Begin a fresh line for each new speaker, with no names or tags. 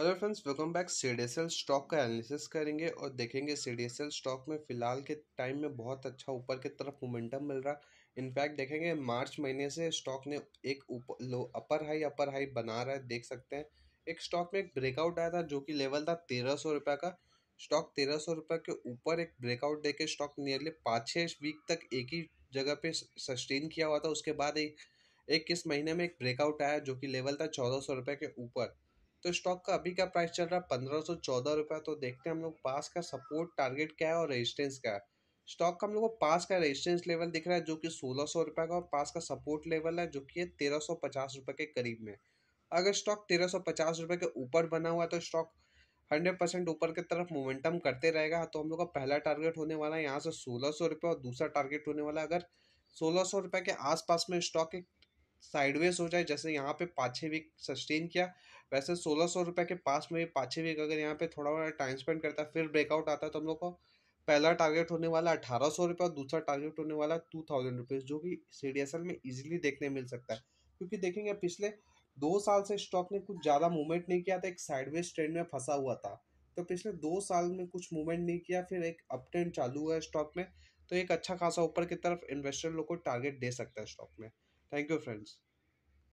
Hello friends welcome back C D stock का analysis करेंगे और देखेंगे सी डी स्टॉक में फ़िलहाल के टाइम में बहुत अच्छा ऊपर की तरफ मोमेंटम मिल रहा इनफैक्ट देखेंगे मार्च महीने से स्टॉक ने एक ऊपर लो अपर हाई अपर हाई बना रहा है देख सकते हैं एक स्टॉक में एक ब्रेकआउट आया था जो कि लेवल था तेरह सौ रुपये का स्टॉक तेरह सौ रुपये के ऊपर एक ब्रेकआउट दे के स्टॉक नियरली पाँच छः वीक तक एक ही जगह पे सस्टेन किया हुआ था उसके बाद एक एक किस महीने में एक ब्रेकआउट आया जो कि लेवल था चौदह सौ रुपये के ऊपर तो स्टॉक का अभी का प्राइस चल रहा है पंद्रह सौ चौदह रुपये तो देखते हैं हम लोग पास का सपोर्ट टारगेट क्या है और रेजिस्टेंस क्या है स्टॉक का हम लोग को पास का रेजिस्टेंस लेवल दिख रहा है जो कि सोलह सौ रुपये का और पास का सपोर्ट लेवल है जो कि है तेरह सौ पचास रुपये के करीब में अगर स्टॉक तेरह सौ पचास रुपये के ऊपर बना हुआ है तो स्टॉक हंड्रेड परसेंट ऊपर की तरफ मोमेंटम करते रहेगा तो हम लोग का पहला टारगेट होने वाला है यहाँ से सोलह सौ रुपये और दूसरा टारगेट होने वाला है अगर सोलह सौ रुपये के आसपास में स्टॉक एक साइडवेज हो जाए जैसे यहाँ पे पाछे वीक सस्टेन किया वैसे सोलह सौ रुपये के पास में पाछे वीक अगर यहाँ पे थोड़ा बड़ा टाइम स्पेंड करता है फिर ब्रेकआउट आता है तो हम लोग को पहला टारगेट होने वाला अठारह सौ रुपये और दूसरा टारगेट होने वाला टू थाउजेंड रुपीज़ जो कि सी डी एस एल में ईजिली देखने मिल सकता है क्योंकि देखेंगे पिछले दो साल से स्टॉक ने कुछ ज़्यादा मूवमेंट नहीं किया था एक साइडवेज ट्रेंड में फंसा हुआ था तो पिछले दो साल में कुछ मूवमेंट नहीं किया फिर एक अप ट्रेंड चालू हुआ है स्टॉक में तो एक अच्छा खासा ऊपर की तरफ इन्वेस्टर लोग को टारगेट दे सकता है स्टॉक में Thank you, friends.